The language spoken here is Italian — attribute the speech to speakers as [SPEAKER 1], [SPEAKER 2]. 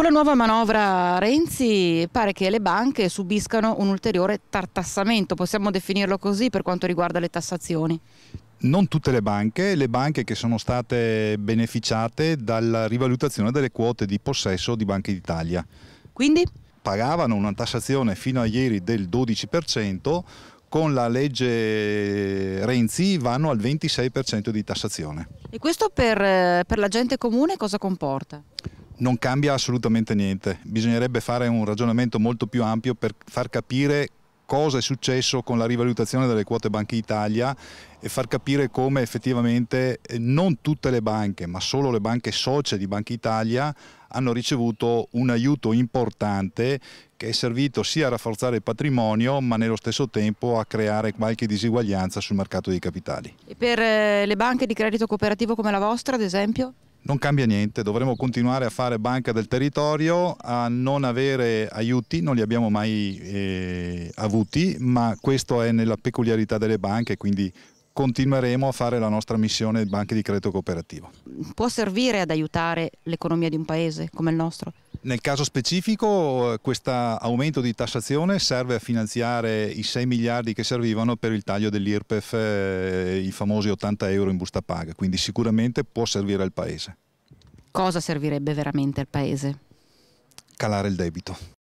[SPEAKER 1] Con la nuova manovra Renzi pare che le banche subiscano un ulteriore tartassamento, possiamo definirlo così per quanto riguarda le tassazioni
[SPEAKER 2] non tutte le banche, le banche che sono state beneficiate dalla rivalutazione delle quote di possesso di Banca d'Italia. Quindi? Pagavano una tassazione fino a ieri del 12%, con la legge Renzi vanno al 26% di tassazione.
[SPEAKER 1] E questo per, eh, per la gente comune cosa comporta?
[SPEAKER 2] non cambia assolutamente niente. Bisognerebbe fare un ragionamento molto più ampio per far capire cosa è successo con la rivalutazione delle quote Banca Italia e far capire come effettivamente eh, non tutte le banche, ma solo le banche socie di Banca Italia hanno ricevuto un aiuto importante che è servito sia a rafforzare il patrimonio ma nello stesso tempo a creare qualche disuguaglianza sul mercato dei capitali.
[SPEAKER 1] E per eh, le banche di credito cooperativo come la vostra ad esempio?
[SPEAKER 2] non cambia niente, dovremo continuare a fare banca del territorio, a non avere aiuti, non li abbiamo mai eh, avuti, ma questo è nella peculiarità delle banche, quindi continueremo a fare la nostra missione di banche di credito cooperativo.
[SPEAKER 1] Può servire ad aiutare l'economia di un paese come il nostro?
[SPEAKER 2] Nel caso specifico questo aumento di tassazione serve a finanziare i 6 miliardi che servivano per il taglio dell'IRPEF, eh, i famosi 80 euro in busta paga, quindi sicuramente può servire al Paese.
[SPEAKER 1] Cosa servirebbe veramente al Paese?
[SPEAKER 2] Calare il debito.